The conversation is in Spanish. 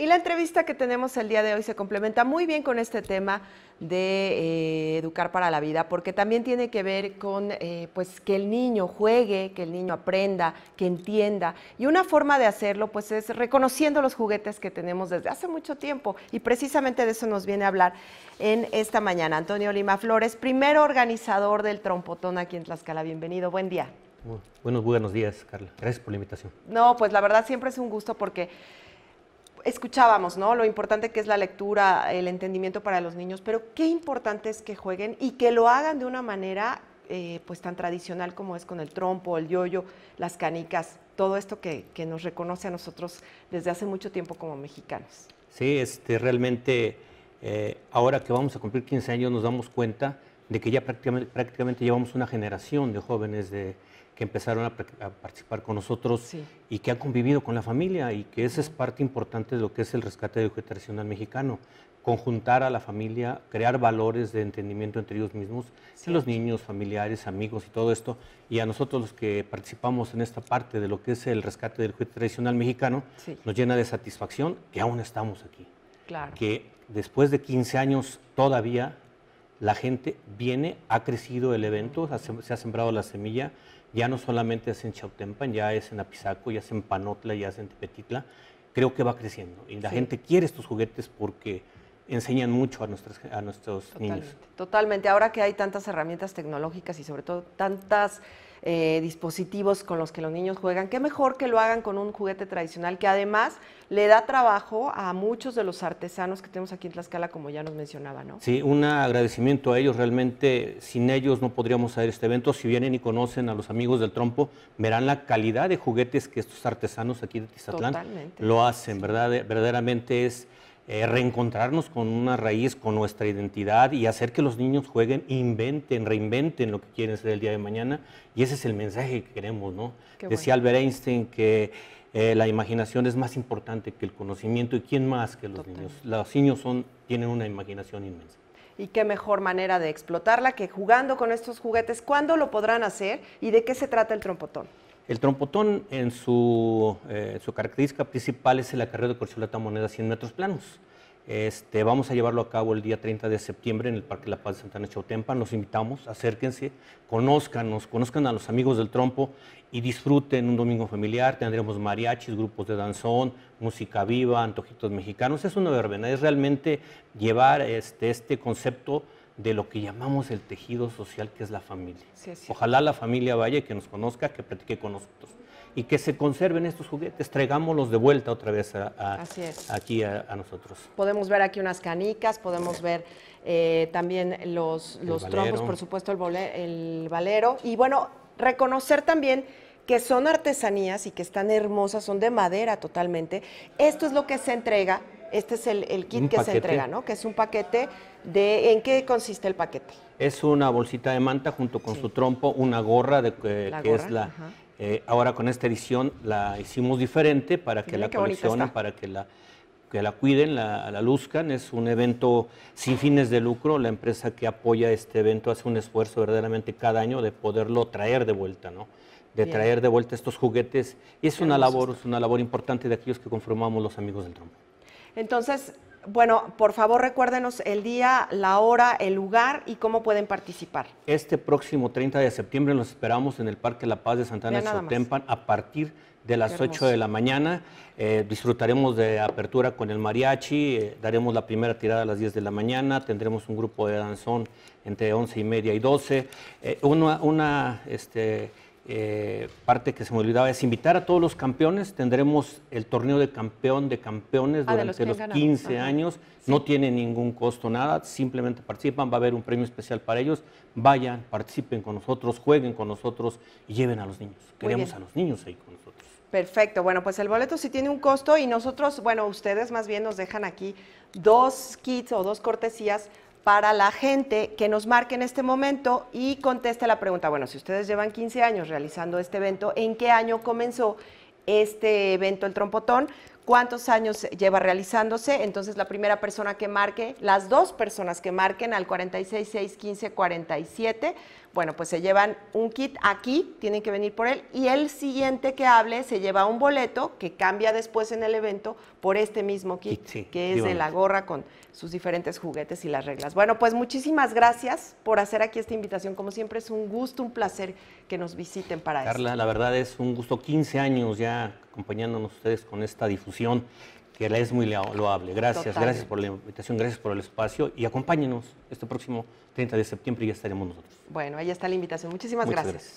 Y la entrevista que tenemos el día de hoy se complementa muy bien con este tema de eh, educar para la vida, porque también tiene que ver con eh, pues que el niño juegue, que el niño aprenda, que entienda. Y una forma de hacerlo pues es reconociendo los juguetes que tenemos desde hace mucho tiempo. Y precisamente de eso nos viene a hablar en esta mañana Antonio Lima Flores, primer organizador del Trompotón aquí en Tlaxcala. Bienvenido, buen día. Buenos, buenos días, Carla. Gracias por la invitación. No, pues la verdad siempre es un gusto porque escuchábamos, ¿no? Lo importante que es la lectura, el entendimiento para los niños, pero qué importante es que jueguen y que lo hagan de una manera eh, pues tan tradicional como es con el trompo, el yoyo, las canicas, todo esto que, nos reconoce a nosotros desde hace mucho tiempo como mexicanos. Sí, este, realmente eh, ahora que vamos a cumplir 15 años nos damos cuenta de que ya prácticamente, llevamos una generación de jóvenes de, que empezaron a, participar con nosotros y que han convivido con la familia y que esa es parte importante de lo que es el rescate del de tradicional mexicano, conjuntar a la familia, crear valores de entendimiento entre ellos mismos, los niños, familiares, amigos y todo esto, y a nosotros los que participamos en esta parte de lo que es el rescate del juicio tradicional mexicano, nos llena de satisfacción que aún estamos aquí. Claro. Que después de 15 años todavía la gente viene, ha crecido el evento, se ha sembrado la semilla, ya no solamente es en Chautempan, ya es en Apizaco, ya es en Panotla, ya es en Tepetitla, creo que va creciendo y la gente quiere estos juguetes porque enseñan mucho a, nuestros, a nuestros totalmente, niños. Totalmente, ahora que hay tantas herramientas tecnológicas y sobre todo tantas eh, dispositivos con los que los niños juegan, qué mejor que lo hagan con un juguete tradicional que además le da trabajo a muchos de los artesanos que tenemos aquí en Tlaxcala, como ya nos mencionaba, ¿no? Sí, un agradecimiento a ellos, realmente sin ellos no podríamos hacer este evento. Si vienen y conocen a los amigos del trompo, verán la calidad de juguetes que estos artesanos aquí de Tizatlán lo hacen, ¿verdad? Verdaderamente es eh, reencontrarnos con una raíz, con nuestra identidad y hacer que los niños jueguen, inventen, reinventen lo que quieren ser el día de mañana. Y ese es el mensaje que queremos, ¿no? Decía Albert Einstein que eh, la imaginación es más importante que el conocimiento y quién más que los niños. Los niños son, tienen una imaginación inmensa y qué mejor manera de explotarla que jugando con estos juguetes. ¿Cuándo lo podrán hacer y de qué se trata el trompotón? El trompotón en eh, su, característica principal es el acarreo de corcholata moneda 100 metros planos. Este, vamos a llevarlo a cabo el día 30 de septiembre en el Parque La Paz de Santana Chautempa. Nos invitamos, acérquense, conózcanos, conozcan a los amigos del trompo y disfruten un domingo familiar. Tendremos mariachis, grupos de danzón, música viva, antojitos mexicanos. Es una verbena, es realmente llevar este, este concepto de lo que llamamos el tejido social que es la familia. Ojalá la familia vaya que nos conozca, que practique con nosotros y que se conserven estos juguetes, traigámoslos de vuelta otra vez aquí a, nosotros. Podemos ver aquí unas canicas, podemos ver eh, también los, los trompos, por supuesto el, el valero y bueno, reconocer también que son artesanías y que están hermosas, son de madera totalmente. Esto es lo que se entrega este es el, kit que se entrega, ¿no? Que es un paquete de... ¿En qué consiste el paquete? Es una bolsita de manta junto con su trompo, una gorra, que es la... Eh, ahora con esta edición la hicimos diferente para que la coleccionen, para que la, la cuiden, la, luzcan. Es un evento sin fines de lucro. La empresa que apoya este evento hace un esfuerzo verdaderamente cada año de poderlo traer de vuelta, ¿no? de traer de vuelta estos juguetes. Y es una labor, es una labor importante de aquellos que conformamos los amigos del trompo. Entonces, bueno, por favor recuérdenos el día, la hora, el lugar y cómo pueden participar. Este próximo 30 de septiembre nos esperamos en el Parque La Paz de Santana de a partir de las 8 de la mañana. Eh, disfrutaremos de apertura con el mariachi, eh, daremos la primera tirada a las 10 de la mañana, tendremos un grupo de danzón entre 11 y media y 12. Eh, una, una este, eh, parte que se me olvidaba es invitar a todos los campeones. Tendremos el torneo de campeón de campeones ah, durante los, 15 años. No tiene ningún costo, nada. Simplemente participan. Va a haber un premio especial para ellos. Vayan, participen con nosotros, jueguen con nosotros y lleven a los niños. Queremos a los niños ahí con nosotros. Perfecto, bueno, pues el boleto sí tiene un costo y nosotros, bueno, ustedes más bien nos dejan aquí dos kits o dos cortesías para la gente que nos marque en este momento y conteste la pregunta, bueno, si ustedes llevan 15 años realizando este evento, ¿en qué año comenzó este evento el trompotón? cuántos años lleva realizándose. Entonces, la primera persona que marque, las dos personas que marquen al 4661547, bueno, pues se llevan un kit aquí, tienen que venir por él. Y el siguiente que hable se lleva un boleto que cambia después en el evento por este mismo kit, que es de la gorra con sus diferentes juguetes y las reglas. Bueno, pues muchísimas gracias por hacer aquí esta invitación. Como siempre, es un gusto, un placer que nos visiten para eso. Carla, la verdad es un gusto 15 años ya acompañándonos ustedes con esta difusión que la es muy loable. Gracias, gracias por la invitación, gracias por el espacio y acompáñenos este próximo 30 de septiembre y ya estaremos nosotros. Bueno, ahí está la invitación. Muchísimas gracias.